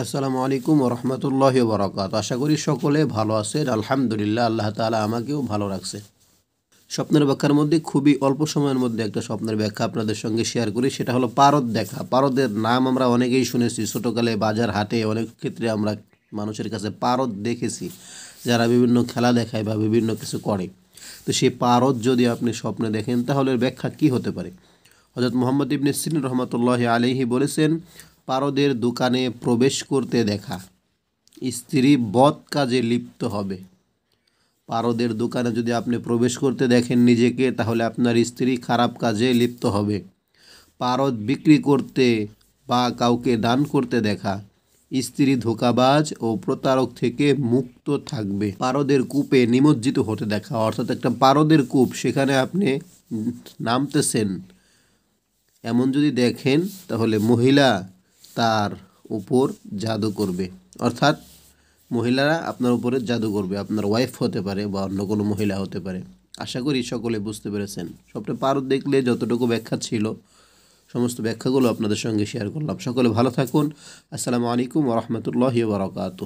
আসসালামু আলাইকুম রহমতুল্লাহ বরকাত আশা করি সকলে ভালো আছেন আলহামদুলিল্লাহ আল্লাহ তালা আমাকেও ভালো রাখছে স্বপ্নের ব্যাখ্যার মধ্যে খুবই অল্প সময়ের মধ্যে একটা স্বপ্নের ব্যাখ্যা আপনাদের সঙ্গে শেয়ার করি সেটা হলো পারদ দেখা পারদের নাম আমরা অনেকেই শুনেছি ছোটোকালে বাজার হাটে অনেক ক্ষেত্রে আমরা মানুষের কাছে পারদ দেখেছি যারা বিভিন্ন খেলা দেখায় বা বিভিন্ন কিছু করে তো সেই পারদ যদি আপনি স্বপ্নে দেখেন তাহলে ব্যাখ্যা কি হতে পারে হজরত মোহাম্মদ ইবনে সিন রহমতুল্লাহ আলিহি বলেছেন পারদের দোকানে প্রবেশ করতে দেখা স্ত্রী বদ কাজে লিপ্ত হবে পারদের দোকানে যদি আপনি প্রবেশ করতে দেখেন নিজেকে তাহলে আপনার স্ত্রী খারাপ কাজে লিপ্ত হবে পারদ বিক্রি করতে বা কাউকে দান করতে দেখা স্ত্রী ধোকাবাজ ও প্রতারক থেকে মুক্ত থাকবে পারদের কূপে নিমজ্জিত হতে দেখা অর্থাৎ একটা পারদের কূপ সেখানে আপনি নামতেছেন এমন যদি দেখেন তাহলে মহিলা তার উপর জাদু করবে অর্থাৎ মহিলারা আপনার উপরে জাদু করবে আপনার ওয়াইফ হতে পারে বা অন্য কোনো মহিলা হতে পারে আশা করি সকলে বুঝতে পেরেছেন সবটা পার দেখলে যতটুকু ব্যাখ্যা ছিল সমস্ত ব্যাখ্যাগুলো আপনাদের সঙ্গে শেয়ার করলাম সকলে ভালো থাকুন আসসালামু আলাইকুম রহমতুল্লাহ বারকাত